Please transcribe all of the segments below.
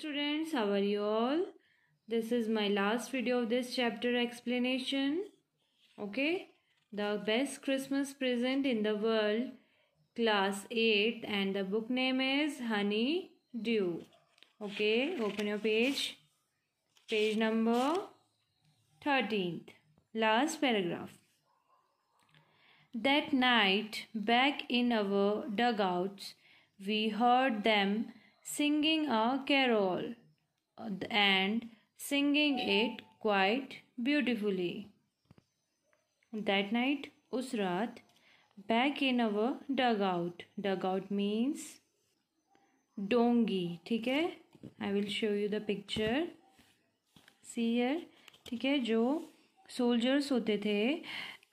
students how are you all this is my last video of this chapter explanation okay the best christmas present in the world class 8 and the book name is honey dew okay open your page page number 13th last paragraph that night back in our dugouts we heard them singing a carol and singing it quite beautifully. That night, us raat back in our dugout. Dugout means dongi theek hai i will show you the picture see here ठीक है जो soldiers होते थे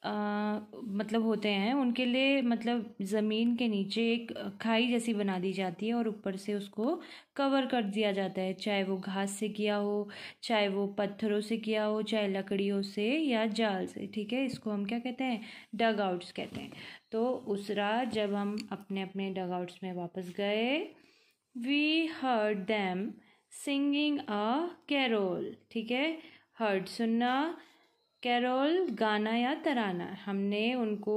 मतलब होते हैं उनके लिए मतलब ज़मीन के नीचे एक खाई जैसी बना दी जाती है और ऊपर से उसको कवर कर दिया जाता है चाहे वो घास से किया हो चाहे वो पत्थरों से किया हो चाहे लकड़ियों से या जाल से ठीक है इसको हम क्या कहते हैं डग आउट्स कहते हैं तो उस रात जब हम अपने अपने डग आउट्स में वापस गए we heard them singing a carol ठीक है हर्ड सुनना कैरोल गाना या तराना हमने उनको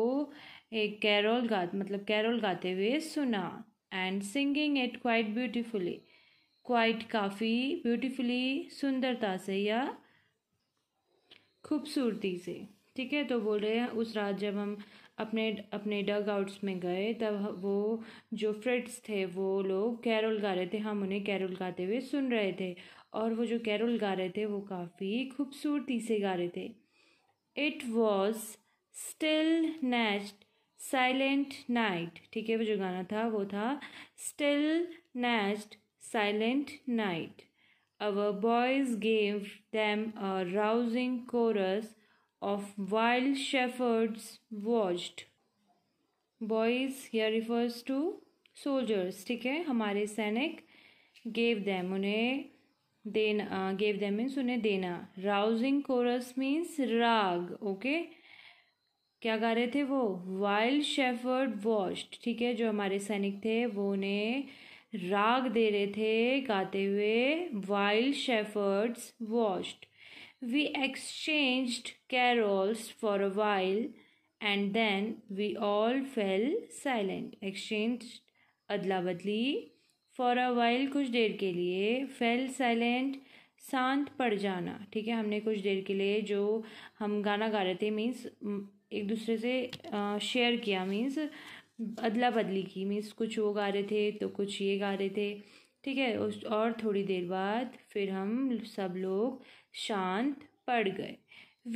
एक कैरोल गा मतलब कैरोल गाते हुए सुना and singing it quite beautifully quite काफ़ी ब्यूटीफुली सुंदरता से या खूबसूरती से ठीक है तो बोल रहे हैं उस रात जब हम अपने अपने डग आउट्स में गए तब वो जो फ्रेंड्स थे वो लोग कैरोल गा रहे थे हम उन्हें कैरोल गाते हुए सुन रहे थे और वो जो कैरोल गा रहे थे वो काफ़ी खूबसूरती से गा रहे थे it was Stille Nacht silent night ठीक है वो जो गाना था वो था Stille Nacht silent night our boys gave them a rousing chorus of while shepherds watched boys या रिफर्स टू सोल्जर्स ठीक है हमारे सैनिक गेव दैम उन्हें देना गेव देम मीन्स उन्हें देना राउजिंग कोरस मीन्स राग ओके क्या गा रहे थे वो वाइल्ड शेफर्ड वॉश्ड ठीक है जो हमारे सैनिक थे वो उन्हें राग दे रहे थे गाते हुए while shepherds watched we exchange carols for a while and then we all fell silent exchange अदला बदली फॉर अ वाइल कुछ देर के लिए फेल साइलेंट शांत पड़ जाना ठीक है हमने कुछ देर के लिए जो हम गाना गा रहे थे मीन्स एक दूसरे से शेयर किया मीन्स अदला बदली की मीन्स कुछ वो गा रहे थे तो कुछ ये गा रहे थे ठीक है उस और थोड़ी देर बाद फिर हम सब लोग शांत पड़ गए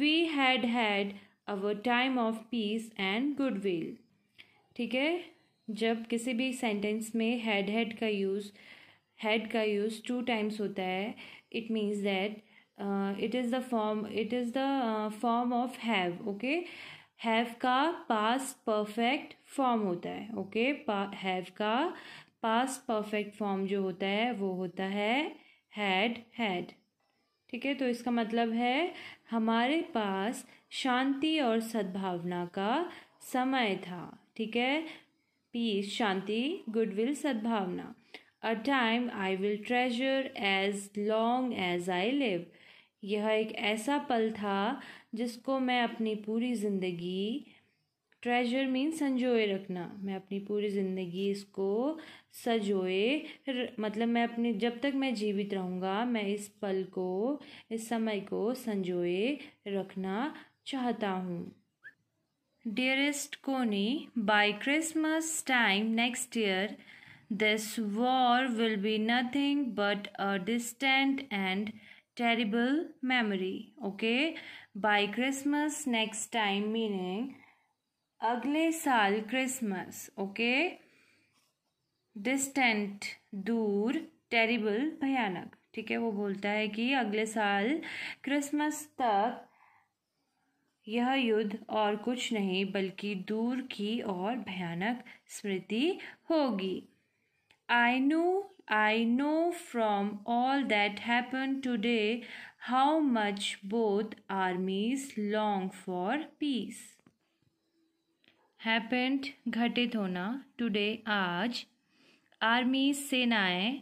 we had had our time of peace and goodwill ठीक है जब किसी भी सेंटेंस में हैड हैड का यूज़ हैड का यूज़ टू टाइम्स होता है it means that it is the form it is the form of have okay have का पास परफेक्ट फॉर्म होता है ओके हैव का पास परफेक्ट फॉर्म जो होता है वो होता है हैड हैड ठीक है तो इसका मतलब है हमारे पास शांति और सद्भावना का समय था ठीक है पीस शांति गुडविल सद्भावना a time I will treasure as long as I live यह एक ऐसा पल था जिसको मैं अपनी पूरी ज़िंदगी ट्रेजर मीन संजोए रखना मैं अपनी पूरी ज़िंदगी इसको सजोए मतलब मैं अपनी जब तक मैं जीवित रहूँगा मैं इस पल को इस समय को संजोए रखना चाहता हूँ Dearest Connie, by Christmas time next year, this war will be nothing but a distant and terrible memory. Okay, by Christmas next time, meaning अगले साल क्रिसमस ओके डिस्टेंट दूर टेरिबल भयानक ठीक है वो बोलता है कि अगले साल क्रिसमस तक यह युद्ध और कुछ नहीं बल्कि दूर की और भयानक स्मृति होगी I know I know from all that happen today how much both armies long for peace happened घटित होना टुडे आज आर्मी सेनाएं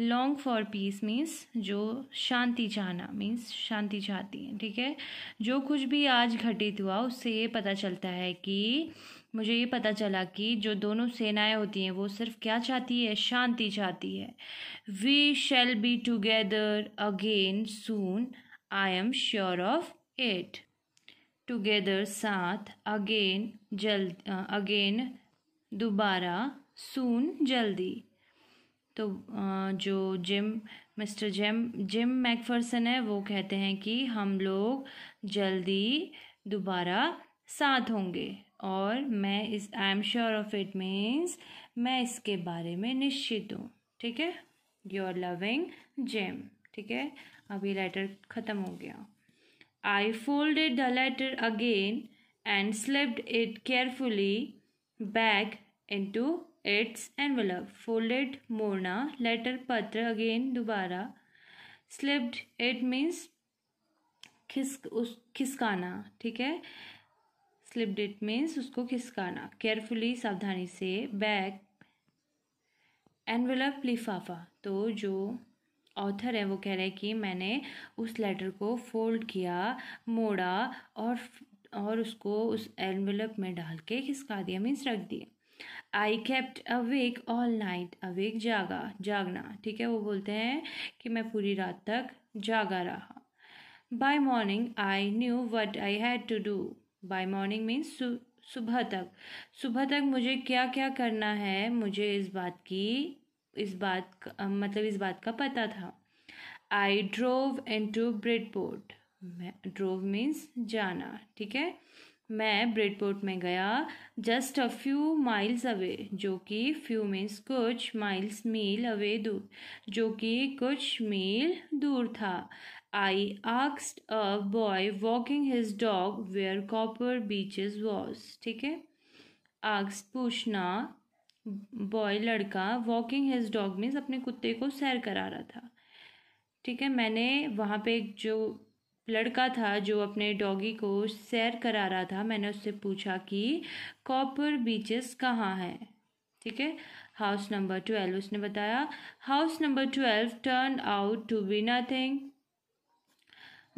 लॉन्ग फॉर पीस मीन्स जो शांति चाहना मीन्स शांति चाहती हैं ठीक है जो कुछ भी आज घटित हुआ उससे ये पता चलता है कि मुझे ये पता चला कि जो दोनों सेनाएं होती हैं वो सिर्फ क्या चाहती है शांति चाहती है we shall be together again soon I am sure of it together साथ अगेन जल्द अगेन दोबारा सून जल्दी तो जो Jim mister Jim Jim McPherson है वो कहते हैं कि हम लोग जल्दी दोबारा साथ होंगे और मैं इस I am sure of it means मैं इसके बारे में निश्चित हूँ ठीक है योर लविंग जिम ठीक है अब ये लेटर ख़त्म हो गया I fold the letter again and slipped it carefully back into its envelope folded मोड़ना लेटर पत्र अगेन दोबारा स्लिप्ड इट मीन्स खिसक उस खिसकाना ठीक है स्लिप्ड इट मीन्स उसको खिसकाना केयरफुली सावधानी से बैग एनवलप लिफाफा तो जो ऑथर है वो कह रहे हैं कि मैंने उस लेटर को फोल्ड किया मोड़ा और और उसको उस एनवलप में डाल के खिसका दिया मीन्स रख दिया I kept awake all night awake जागा जागना ठीक है वो बोलते हैं कि मैं पूरी रात तक जागा रहा by morning I knew what I had to do by morning means सुबह तक सुबह तक मुझे क्या क्या करना है मुझे इस बात की इस बात का मतलब इस बात का पता था I drove into Bridport drove means जाना ठीक है मैं ब्रेडपोर्ट में गया just a few miles away जो कि फ्यू मीन्स कुछ माइल्स मील अवे दूर जो कि कुछ मील दूर था आई आक्स्ड a boy walking his dog where Copper Beeches was ठीक है आक्स पूछना बॉय लड़का वॉकिंग हिज डॉग मीन्स अपने कुत्ते को सैर करा रहा था ठीक है मैंने वहाँ पे एक जो लड़का था जो अपने डॉगी को सैर करा रहा था मैंने उससे पूछा कि कॉपर बीचेस कहाँ हैं ठीक है हाउस नंबर ट्वेल्व उसने बताया house number twelve turn out to be nothing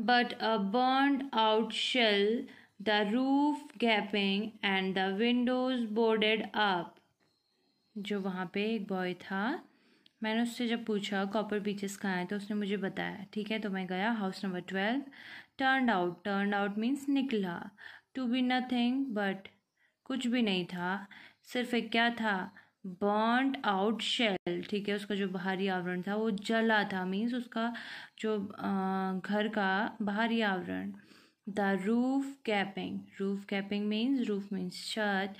but a burn out shell the roof gaping and the windows boarded up जो वहाँ पे एक बॉय था मैंने उससे जब पूछा कॉपर बीचेस कहाँ हैं तो उसने मुझे बताया ठीक है तो मैं गया house number twelve turn out turn out means निकला टू बी नथिंग बट कुछ भी नहीं था सिर्फ एक क्या था बॉन्ड आउट शेल ठीक है उसका जो बाहरी आवरण था वो जला था मीन्स उसका जो आ, घर का बाहरी आवरण the roof gaping roof gaping means roof means छत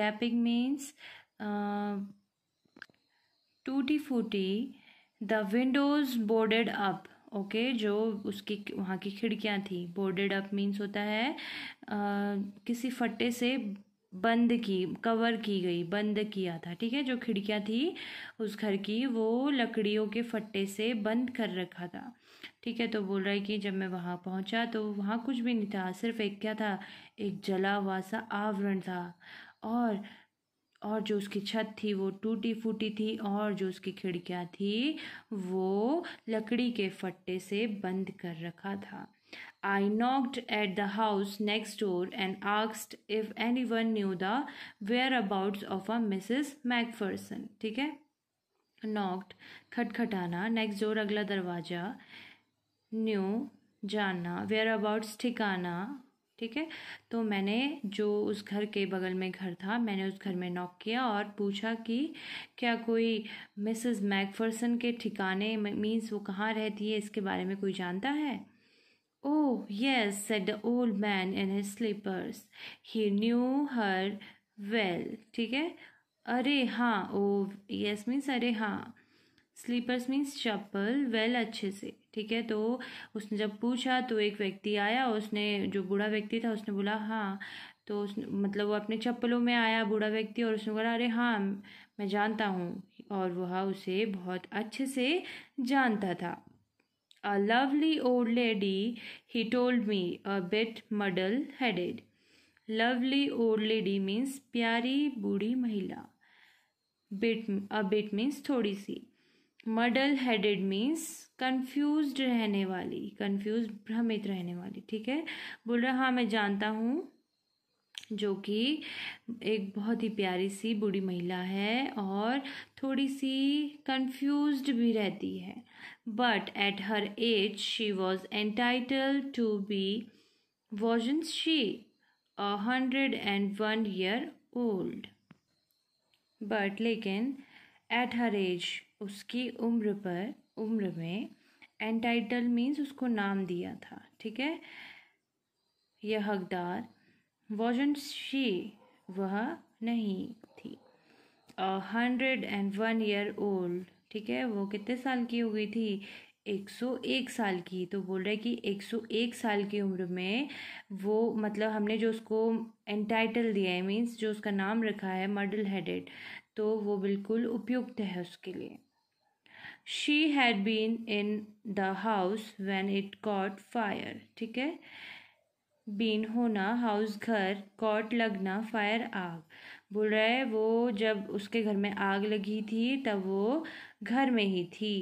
गैपिंग मीन्स टूटी फूटी the windows boarded up okay जो उसकी वहाँ की खिड़कियाँ थी बोर्डेड अप मीन्स होता है आ, किसी फट्टे से बंद की कवर की गई बंद किया था ठीक है जो खिड़कियाँ थी उस घर की वो लकड़ियों के फट्टे से बंद कर रखा था ठीक है तो बोल रहा है कि जब मैं वहाँ पहुँचा तो वहाँ कुछ भी नहीं था सिर्फ एक क्या था एक जला हुआ सा आवरण था और और जो उसकी छत थी वो टूटी फूटी थी और जो उसकी खिड़कियाँ थी वो लकड़ी के फट्टे से बंद कर रखा था I knocked at the house next door and asked if anyone knew the whereabouts of a Mrs. Macpherson. ठीक है नॉक्ड खटखटाना नेक्स्ट डोर अगला दरवाजा न्यू जानना वेयर अबाउट्स ठिकाना ठीक है तो मैंने जो उस घर के बगल में घर था मैंने उस घर में नॉक किया और पूछा कि क्या कोई मिसेस मैकफर्सन के ठिकाने मीन्स वो कहाँ रहती है इसके बारे में कोई जानता है oh yes said the old man in his slippers he knew her well ठीक है अरे हाँ ओ यस मीन्स अरे हाँ स्लीपर्स मीन्स चप्पल वेल अच्छे से ठीक है तो उसने जब पूछा तो एक व्यक्ति आया उसने जो बूढ़ा व्यक्ति था उसने बोला हाँ तो उसने मतलब वो अपने चप्पलों में आया बूढ़ा व्यक्ति और उसने बोला अरे हाँ मैं जानता हूँ और वह उसे बहुत अच्छे से जानता था a lovely old lady he told me a bit muddle headed lovely old lady means प्यारी बूढ़ी महिला बेट अ बेट मीन्स थोड़ी सी मडल हेडेड मीन्स कंफ्यूज रहने वाली कंफ्यूज भ्रमित रहने वाली ठीक है बोल रहा हाँ मैं जानता हूँ जो कि एक बहुत ही प्यारी सी बूढ़ी महिला है और थोड़ी सी कंफ्यूज भी रहती है but at her age she was entitled to be wasn't she a hundred and one year old but लेकिन एट हर एज उसकी उम्र पर उम्र में एंटाइटल मीन्स उसको नाम दिया था ठीक है यह हकदार वॉजन शी वह नहीं थी hundred and one year old ठीक है वो कितने साल की हो गई थी एक सौ एक साल की तो बोल रहा है कि एक सौ एक साल की उम्र में वो मतलब हमने जो उसको एंटाइटल दिया है मीन्स जो उसका नाम रखा है मडल हेडेड तो वो बिल्कुल उपयुक्त है उसके लिए she had been in the house when it caught fire ठीक है बीन होना हाउस घर कॉट लगना फायर आग बोल रहा है वो जब उसके घर में आग लगी थी तब वो घर में ही थी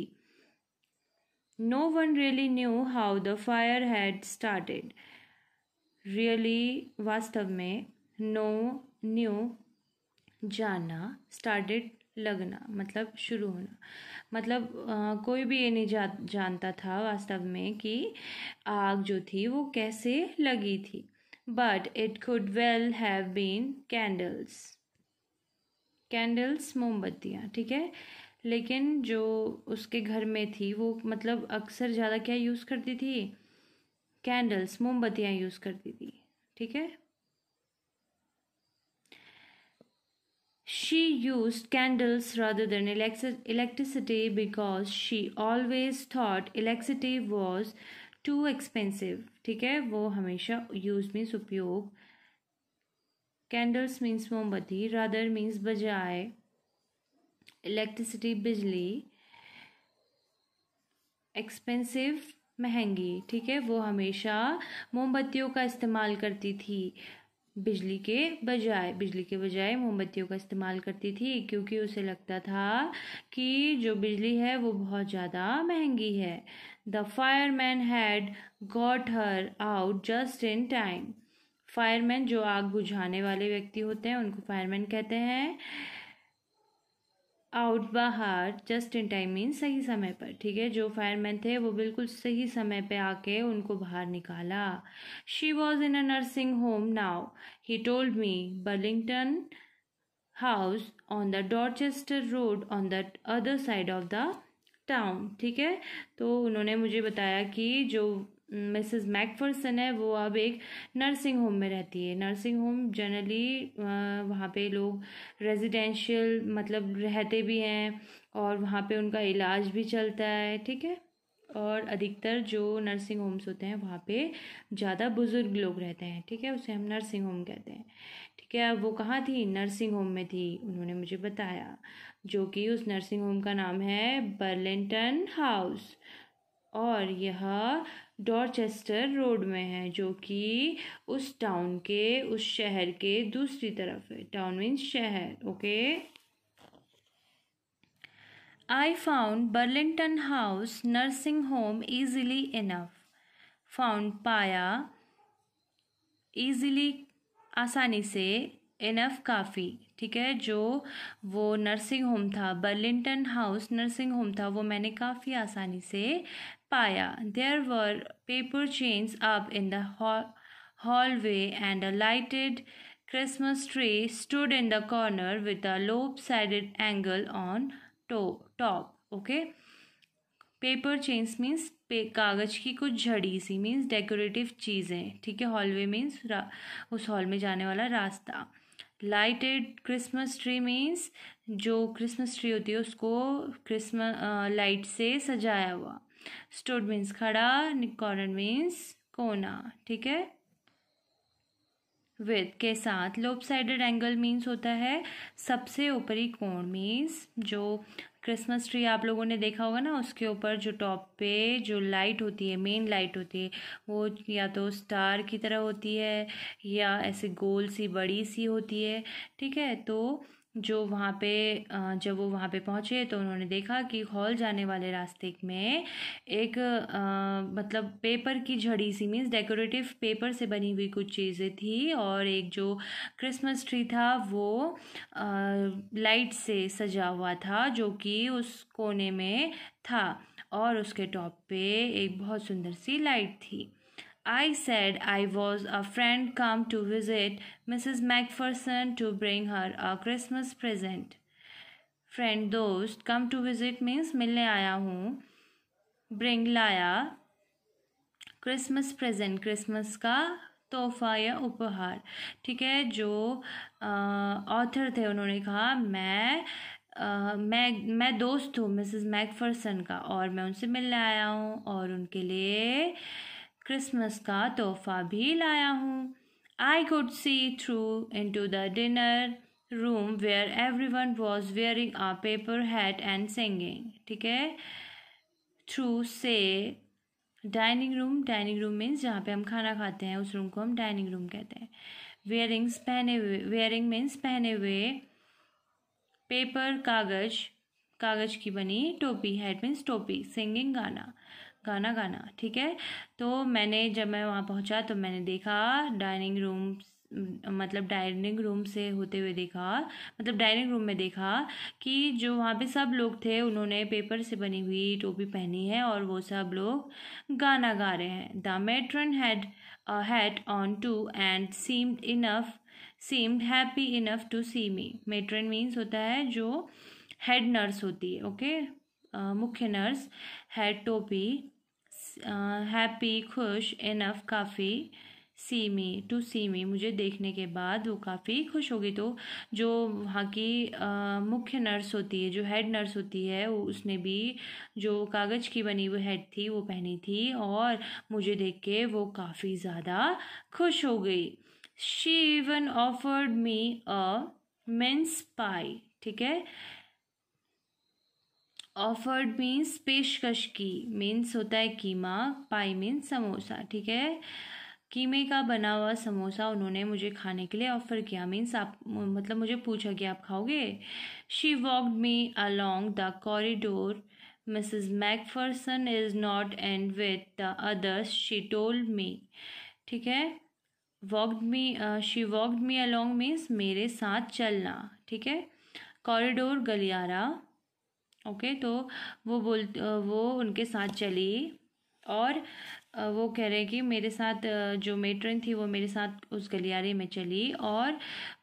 no one really knew how the fire had started really वास्तव में नो न्यू जाना स्टार्टेड लगना मतलब शुरू होना मतलब आ, कोई भी ये नहीं जा, जानता था वास्तव में कि आग जो थी वो कैसे लगी थी but it could well have been candles candles मोमबत्तियाँ ठीक है लेकिन जो उसके घर में थी वो मतलब अक्सर ज़्यादा क्या यूज़ करती थी कैंडल्स मोमबत्तियाँ यूज़ करती थी ठीक है She used candles rather than electricity because she always thought electricity was too expensive. ठीक है वो हमेशा use means उपयोग कैंडल्स मीन्स मोमबत्ती रादर मीन्स बजाय इलेक्ट्रिसिटी बिजली एक्सपेंसिव महंगी ठीक है वो हमेशा मोमबत्तियों का इस्तेमाल करती थी बिजली के बजाय बिजली के बजाय मोमबत्तियों का इस्तेमाल करती थी क्योंकि उसे लगता था कि जो बिजली है वो बहुत ज़्यादा महंगी है the fireman had got her out just in time fireman जो आग बुझाने वाले व्यक्ति होते हैं उनको फायरमैन कहते हैं आउट बाहर जस्ट इन टाइम मीन सही समय पर ठीक है जो फायरमैन थे वो बिल्कुल सही समय पे आके उनको बाहर निकाला she was in a nursing home now he told me Burlington House on the Dorchester Road on the other side of the town ठीक है तो उन्होंने मुझे बताया कि जो मिसेस मैकफर्सन है वो अब एक नर्सिंग होम में रहती है नर्सिंग होम जनरली वहाँ पे लोग रेजिडेंशियल मतलब रहते भी हैं और वहाँ पे उनका इलाज भी चलता है ठीक है और अधिकतर जो नर्सिंग होम्स होते हैं वहाँ पे ज़्यादा बुज़ुर्ग लोग रहते हैं ठीक है उसे हम नर्सिंग होम कहते हैं ठीक है अब वो कहाँ थी नर्सिंग होम में थी उन्होंने मुझे बताया जो कि उस नर्सिंग होम का नाम है बर्लिंटन हाउस और यह डॉरचेस्टर रोड में है जो कि उस टाउन के उस शहर के दूसरी तरफ है टाउन मीन्स शहर okay I found Burlington House nursing home easily enough found पाया ईजिली आसानी से इनफ काफ़ी ठीक है जो वो नर्सिंग होम था बर्लिंगटन हाउस नर्सिंग होम था वो मैंने काफ़ी आसानी से पाया there were paper chains up in the hallway and a lighted Christmas tree stood in the corner with a lopsided angel on to top okay paper chains means पे कागज की कुछ झड़ी सी मीन्स डेकोरेटिव चीज़ें ठीक है hallway means उस hall में जाने वाला रास्ता लाइटेड क्रिसमस ट्री मीन्स जो क्रिसमस ट्री होती है उसको क्रिसमस लाइट से सजाया हुआ स्टूड मीन्स खड़ा निकॉर्न मीन्स कोना ठीक है विथ के साथ लोप साइडेड एंगल मीन्स होता है सबसे ऊपरी कोण मीन्स जो क्रिसमस ट्री आप लोगों ने देखा होगा ना उसके ऊपर जो टॉप पे जो लाइट होती है मेन लाइट होती है वो या तो स्टार की तरह होती है या ऐसे गोल सी बड़ी सी होती है ठीक है तो जो वहाँ पे जब वो वहाँ पे पहुँचे तो उन्होंने देखा कि हॉल जाने वाले रास्ते में एक आ, मतलब पेपर की झड़ी सी मीन्स डेकोरेटिव पेपर से बनी हुई कुछ चीज़ें थी और एक जो क्रिसमस ट्री था वो आ, लाइट से सजा हुआ था जो कि उस कोने में था और उसके टॉप पे एक बहुत सुंदर सी लाइट थी I said I was a friend come to visit Mrs. Macpherson to bring her a Christmas present. Friend दोस्त कम टू विजिट मीन्स मिलने आया हूँ ब्रिंग लाया क्रिसमस प्रेजेंट क्रिसमस का तोहफा या उपहार ठीक है जो ऑथर थे उन्होंने कहा मैं Uh, मैं मैं दोस्त हूँ मिसेस मैकफर्सन का और मैं उनसे मिलने आया हूँ और उनके लिए क्रिसमस का तोहफा भी लाया हूँ I could see through into the dinner room where everyone was wearing a paper hat and singing ठीक है थ्रू से dining room dining room means जहाँ पे हम खाना खाते हैं उस रूम को हम डाइनिंग रूम कहते हैं वेयरिंग्स पहने हुए वेयरिंग मीन्स पहने हुए पेपर कागज कागज की बनी टोपी हेड मीन्स टोपी सिंगिंग गाना गाना गाना ठीक है तो मैंने जब मैं वहाँ पहुँचा तो मैंने देखा डाइनिंग रूम मतलब डाइनिंग रूम से होते हुए देखा मतलब डाइनिंग रूम में देखा कि जो वहाँ पे सब लोग थे उन्होंने पेपर से बनी हुई टोपी पहनी है और वो सब लोग गाना गा रहे हैं the matron had hat on too and seemed enough seemed happy enough to see me matron means होता है जो हेड नर्स होती है ओके मुख्य नर्स है टोपी हैप्पी खुश इनफ काफ़ी सी मी टू सी मी मुझे देखने के बाद वो काफ़ी खुश होगी तो जो वहाँ की मुख्य नर्स होती है जो हेड नर्स होती है उसने भी जो कागज़ की बनी हुई हेड थी वो पहनी थी और मुझे देख के वो काफ़ी ज़्यादा खुश हो गई she even offered me a mince pie ठीक है ऑफर्ड मीन्स पेशकश की मीन्स होता है कीमा पाई मीन्स समोसा ठीक है कीमे का बना हुआ समोसा उन्होंने मुझे खाने के लिए ऑफ़र किया मीन्स आप मतलब मुझे पूछा कि आप खाओगे she walked me along the corridor Mrs McPherson is not and with the others she told me ठीक है walked me she walked me along means मेरे साथ चलना ठीक है कॉरिडोर गलियारा ओके तो वो बोल वो उनके साथ चली और वो कह रहे कि मेरे साथ जो मेट्रन थी वो मेरे साथ उस गलियारे में चली और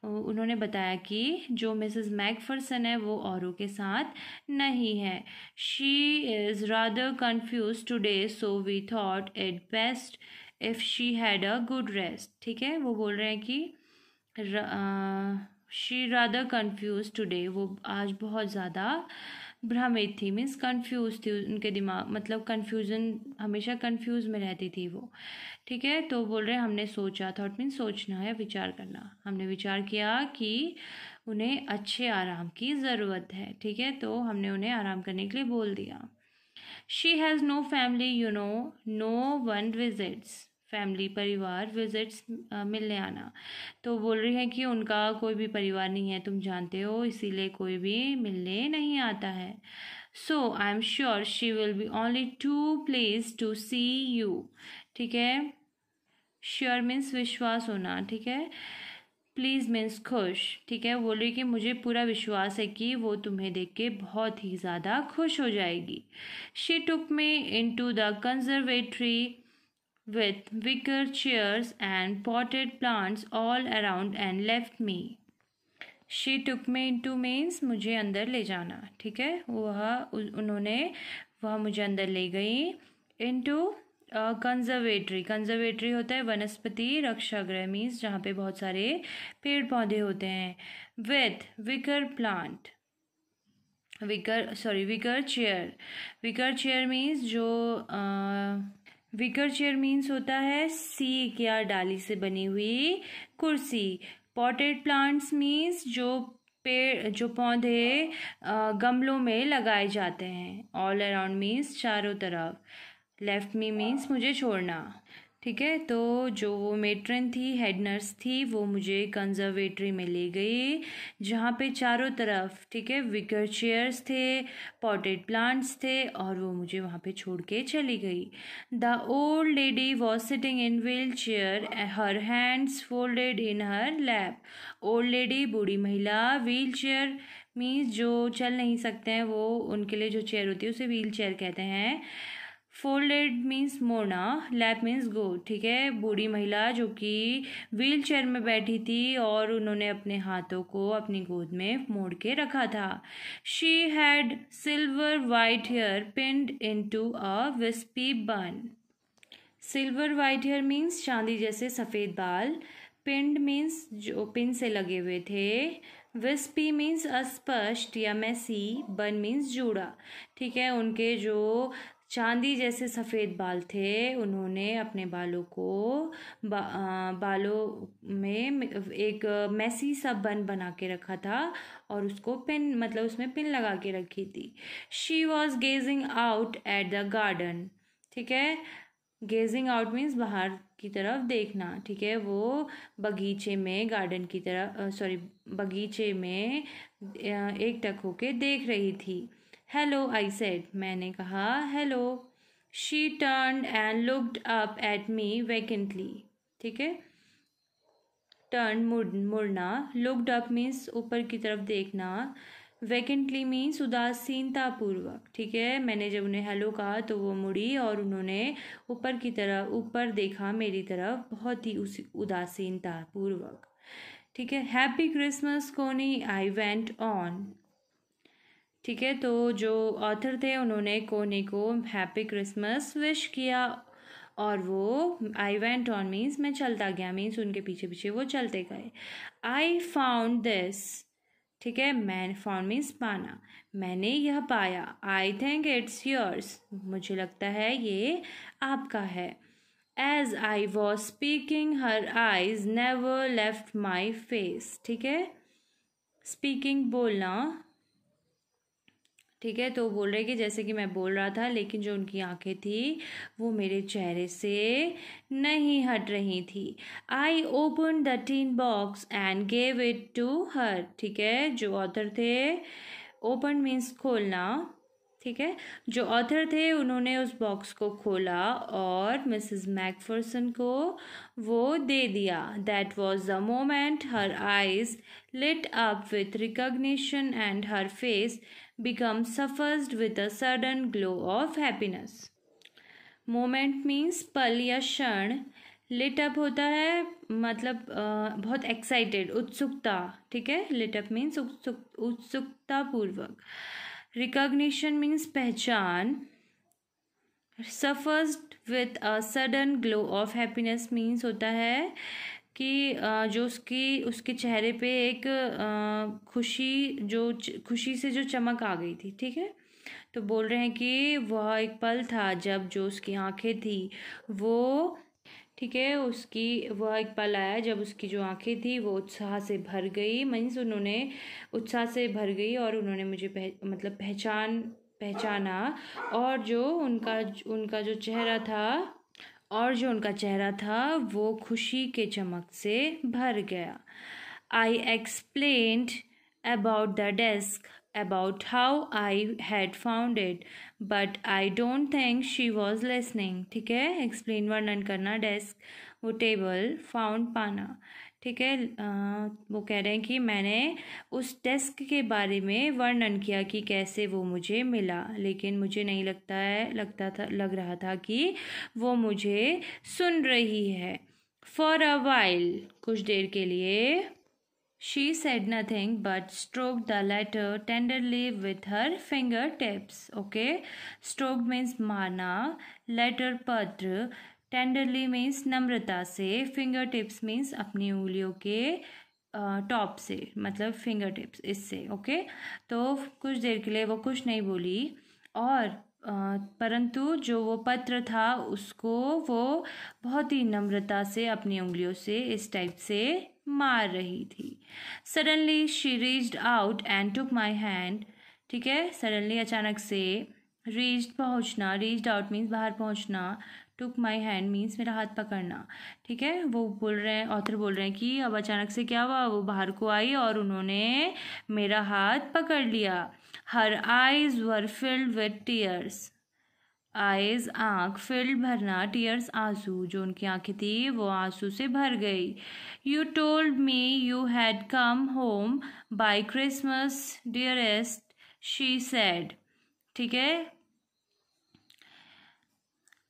उन्होंने बताया कि जो मिसेस मैकफर्सन है वो औरों के साथ नहीं है she is rather confused today so we thought it best if she had a good rest ठीक है वो बोल रहे हैं कि शी रादर कन्फ्यूज टुडे वो आज बहुत ज़्यादा भ्रमित थी मीन्स कन्फ्यूज़ थी उनके दिमाग मतलब कन्फ्यूज़न हमेशा कन्फ्यूज़ में रहती थी वो ठीक है तो बोल रहे हमने सोचा थॉट मीन्स सोचना है विचार करना हमने विचार किया कि उन्हें अच्छे आराम की ज़रूरत है ठीक है तो हमने उन्हें आराम करने के लिए बोल दिया she has no family you know no one visits family परिवार विजिट्स मिलने आना तो बोल रही है कि उनका कोई भी परिवार नहीं है तुम जानते हो इसीलिए कोई भी मिलने नहीं आता है so I am sure she will be only too pleased to see you ठीक है श्योर मीन्स विश्वास होना ठीक है प्लीज़ मीन्स खुश ठीक है बोल रही कि मुझे पूरा विश्वास है कि वो तुम्हें देख के बहुत ही ज़्यादा खुश हो जाएगी she took me into the conservatory with wicker chairs and potted plants all around and left me. She took me into means मुझे अंदर ले जाना ठीक है वह उन्होंने वह मुझे अंदर ले गई इंटू कंजर्वेटरी कंजर्वेटरी होता है वनस्पति गृह मीन्स जहाँ पे बहुत सारे पेड़ पौधे होते हैं with wicker plant wicker sorry wicker chair wicker chair means जो विकर चेयर मीन्स होता है सी या डाली से बनी हुई कुर्सी पॉटेड प्लांट्स मीन्स जो पेड़ जो पौधे गमलों में लगाए जाते हैं ऑल अराउंड मीन्स चारों तरफ लेफ्ट मी मीन्स मुझे छोड़ना ठीक है तो जो वो मेट्रन थी हेड नर्स थी वो मुझे कंजर्वेटरी में ले गई जहाँ पे चारों तरफ ठीक है विकर चेयर्स थे पॉटेड प्लांट्स थे और वो मुझे वहाँ पे छोड़ के चली गई the old lady was sitting in wheelchair her hands folded in her lap old lady बूढ़ी महिला व्हील चेयर मीन्स जो चल नहीं सकते हैं वो उनके लिए जो चेयर होती है उसे व्हील चेयर कहते हैं फोल्डेड मीन्स मोड़ना लैप मीन्स गो ठीक है बूढ़ी महिला जो कि व्हील चेयर में बैठी थी और उन्होंने अपने हाथों को अपनी गोद में मोड़ के रखा था she had silver white hair pinned in to a विस्पी बन सिल्वर वाइट हेयर मीन्स चांदी जैसे सफ़ेद बाल पिंड मीन्स जो पिन से लगे हुए थे विस्पी मीन्स अस्पष्ट या मैसी बन मीन्स जूड़ा ठीक है उनके जो चांदी जैसे सफ़ेद बाल थे उन्होंने अपने बालों को बा, आ, बालों में एक मैसी सा बन बना के रखा था और उसको पिन मतलब उसमें पिन लगा के रखी थी she was gazing out at the garden ठीक है गेजिंग आउट मीन्स बाहर की तरफ देखना ठीक है वो बगीचे में गार्डन की तरफ सॉरी बगीचे में एक टक होके देख रही थी हेलो आई सेड मैंने कहा hello she turned and looked up at me vacantly ठीक है टर्न मुड़ मुड़ना लुकड अप मीन्स ऊपर की तरफ देखना वैकेंटली मीन्स उदासीनतापूर्वक ठीक है मैंने जब उन्हें हेलो कहा तो वो मुड़ी और उन्होंने ऊपर की तरफ ऊपर देखा मेरी तरफ बहुत ही उस उदासीनतापूर्वक ठीक है हैप्पी क्रिसमस कोनी आई वेंट ऑन ठीक है तो जो ऑथर थे उन्होंने कोने को हैप्पी क्रिसमस विश किया और वो आई वेंट ऑन मीन्स मैं चलता गया मीन्स उनके पीछे पीछे वो चलते गए आई फाउंड दिस ठीक है मैन फाउंड मीन्स पाना मैंने यह पाया आई थिंक इट्स योर्स मुझे लगता है ये आपका है as I was speaking her eyes never left my face ठीक है स्पीकिंग बोलना ठीक है तो बोल रहे कि जैसे कि मैं बोल रहा था लेकिन जो उनकी आंखें थी वो मेरे चेहरे से नहीं हट रही थी I open the tin box and gave it to her ठीक है जो ऑथर थे ओपन मीन्स खोलना ठीक है जो ऑथर थे उन्होंने उस बॉक्स को खोला और मिसेस मैकफर्सन को वो दे दिया that was the moment her eyes lit up with recognition and her face become suffused with a sudden glow of happiness moment means पल या क्षण लिटअप होता है मतलब बहुत एक्साइटेड उत्सुकता ठीक है लिटअप मीन्स उत्सुक उत्सुकता पूर्वक रिकॉग्निशन मीन्स पहचान suffused with a sudden glow of happiness means होता है कि जो उसकी उसके चेहरे पे एक खुशी जो खुशी से जो चमक आ गई थी ठीक है तो बोल रहे हैं कि वह एक पल था जब जो उसकी आंखें थी वो ठीक है उसकी वह एक पल आया जब उसकी जो आंखें थी वो उत्साह से भर गई मीन्स उन्होंने उत्साह से भर गई और उन्होंने मुझे पह, मतलब पहचान पहचाना और जो उनका उनका जो चेहरा था और जो उनका चेहरा था वो खुशी के चमक से भर गया I explained about the desk about how I had found it, but I don't think she was listening. ठीक है एक्सप्लेन वर्णन करना डेस्क वो टेबल फाउंड पाना ठीक है वो कह रहे हैं कि मैंने उस डेस्क के बारे में वर्णन किया कि कैसे वो मुझे मिला लेकिन मुझे नहीं लगता है लगता था लग रहा था कि वो मुझे सुन रही है फॉर अ वाइल कुछ देर के लिए She said nothing but stroked the letter tenderly with her fingertips. Okay, stroked means mana, letter patra, tenderly means namrata se, fingertips means अपनी उंगलियों के टॉप से मतलब फिंगर टिप्स इससे ओके तो कुछ देर के लिए वो कुछ नहीं बोली और परंतु जो वो पत्र था उसको वो बहुत ही नम्रता से अपनी उंगलियों से इस टाइप से मार रही थी suddenly she reached out and took my hand ठीक है सडनली अचानक से रीच्ड पहुंचना रीच्ड आउट मीन्स बाहर पहुंचना टुक माई हैंड मीन्स मेरा हाथ पकड़ना ठीक है वो बोल रहे हैं ऑथर बोल रहे हैं कि अब अचानक से क्या हुआ वो बाहर को आई और उन्होंने मेरा हाथ पकड़ लिया her eyes were filled with tears eyes आँख फिल्ड भरना टीयर्स आंसू जो उनकी आंखें थी वो आंसू से भर गई you told me you had come home by Christmas dearest she said ठीक है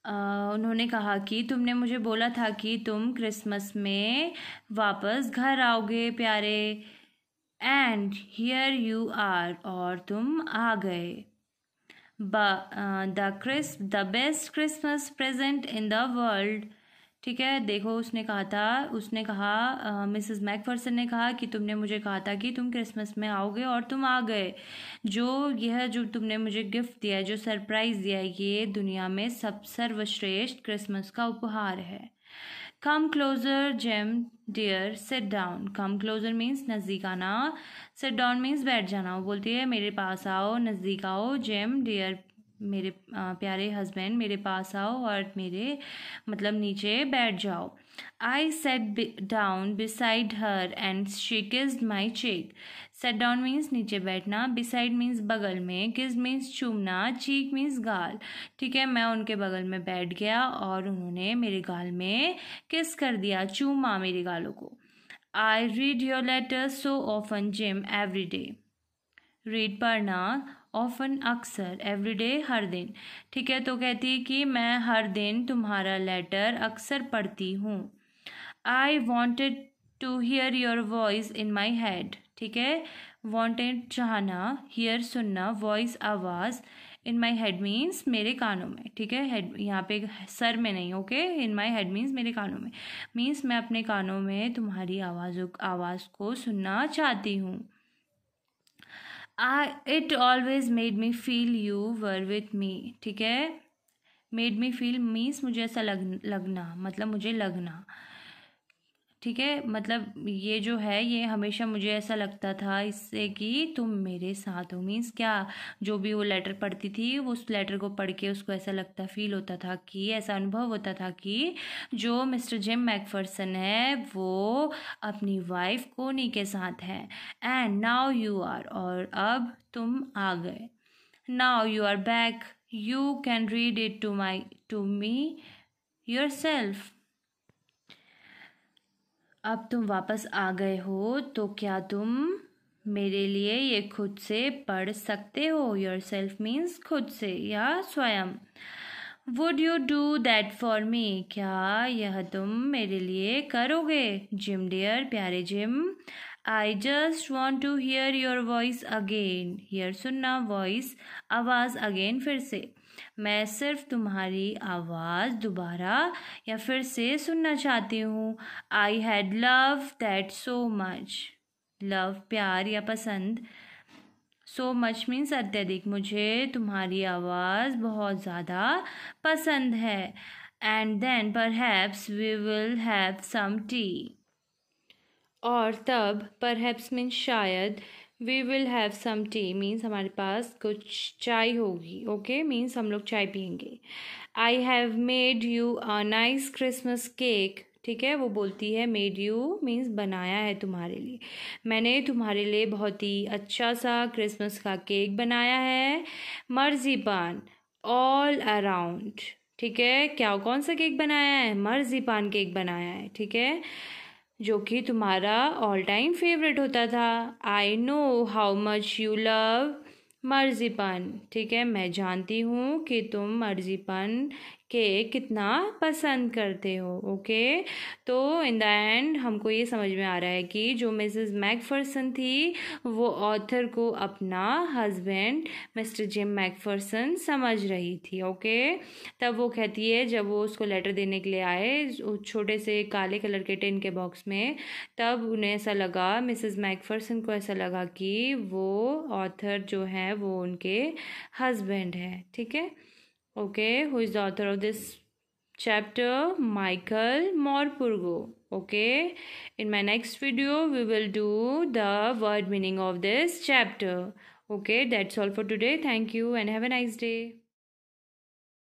उन्होंने कहा कि तुमने मुझे बोला था कि तुम क्रिसमस में वापस घर आओगे प्यारे एंड हियर यू आर और तुम आ गए the Chris crisp the best Christmas present in the world ठीक है देखो उसने कहा था उसने कहा मिसेस uh, मैकफर्सन ने कहा कि तुमने मुझे कहा था कि तुम क्रिसमस में आओगे और तुम आ गए जो यह जो तुमने मुझे गिफ्ट दिया है जो सरप्राइज़ दिया है ये दुनिया में सब सर्वश्रेष्ठ क्रिसमस का उपहार है come closer Jim dear sit down come closer means नज़दीक आना सेट डाउन मीन्स बैठ जाना वो बोलती है मेरे पास आओ नज़दीक आओ जेम डियर मेरे प्यारे हस्बैंड मेरे पास आओ और मेरे मतलब नीचे बैठ जाओ I sat down beside her and she kissed my cheek sit down means नीचे बैठना बिसाइड मीन्स बगल में किस मीन्स चूमना चीक मीन्स गाल ठीक है मैं उनके बगल में बैठ गया और उन्होंने मेरे गाल में किस कर दिया चूमा मेरे गालों को I read your letter so often gym every day read पढ़ना ऑफन अक्सर एवरीडे हर दिन ठीक है तो कहती है कि मैं हर दिन तुम्हारा लेटर अक्सर पढ़ती हूँ I wanted to hear your voice in my head ठीक है वॉन्टेड चाहना हीयर सुनना वॉइस आवाज़ इन माई हेड मीन्स मेरे कानों में ठीक है हेड यहाँ पे सर में नहीं okay in my head means मेरे कानों में मीन्स मैं अपने कानों में तुम्हारी आवाज़ों आवाज़ को सुनना चाहती हूँ I it always made me feel you were with me ठीक है मेड मी फील मीन्स मुझे ऐसा लग लगना मतलब मुझे लगना ठीक है मतलब ये जो है ये हमेशा मुझे ऐसा लगता था इससे कि तुम मेरे साथ हो मीन्स क्या जो भी वो लेटर पढ़ती थी वो उस लेटर को पढ़ के उसको ऐसा लगता फील होता था कि ऐसा अनुभव होता था कि जो मिस्टर जिम मैकफर्सन है वो अपनी वाइफ कोनी के साथ है एंड नाउ यू आर और अब तुम आ गए now you are back you can read it to my to me yourself अब तुम वापस आ गए हो तो क्या तुम मेरे लिए ये खुद से पढ़ सकते हो योर सेल्फ मीन्स खुद से या स्वयं would you do that for me क्या यह तुम मेरे लिए करोगे जिम डियर प्यारे Jim I just want to hear your voice again hear सुनना वॉइस आवाज़ अगेन फिर से मैं सिर्फ तुम्हारी आवाज़ दोबारा या फिर से सुनना चाहती हूँ I had love that so much love प्यार या पसंद सो मच मीन्स अत्यधिक मुझे तुम्हारी आवाज़ बहुत ज़्यादा पसंद है and then perhaps we will have some tea और तब पर हैप्स मीन्स शायद we will have some tea means हमारे पास कुछ चाय होगी ओके मीन्स हम लोग चाय पियेंगे I have made you a nice Christmas cake ठीक है वो बोलती है मेड यू मीन्स बनाया है तुम्हारे लिए मैंने तुम्हारे लिए बहुत ही अच्छा सा क्रिसमस का केक बनाया है मर्जी पान ऑल अराउंड ठीक है क्या कौन सा केक बनाया है मर्जी पान केक बनाया है ठीक है जो कि तुम्हारा ऑल टाइम फेवरेट होता था I know how much you love marzipan ठीक है मैं जानती हूँ कि तुम मर्जीपन के कितना पसंद करते हो ओके तो इन द एंड हमको ये समझ में आ रहा है कि जो मिसेस मैकफर्सन थी वो ऑथर को अपना हस्बैंड मिस्टर जिम मैकफर्सन समझ रही थी ओके तब वो कहती है जब वो उसको लेटर देने के लिए आए छोटे से काले कलर के टिन के बॉक्स में तब उन्हें ऐसा लगा मिसेस मैकफर्सन को ऐसा लगा कि वो ऑथर जो है वो उनके हस्बैंड है ठीक है okay who is the author of this chapter michael morpurgo okay in my next video we will do the word meaning of this chapter okay that's all for today thank you and have a nice day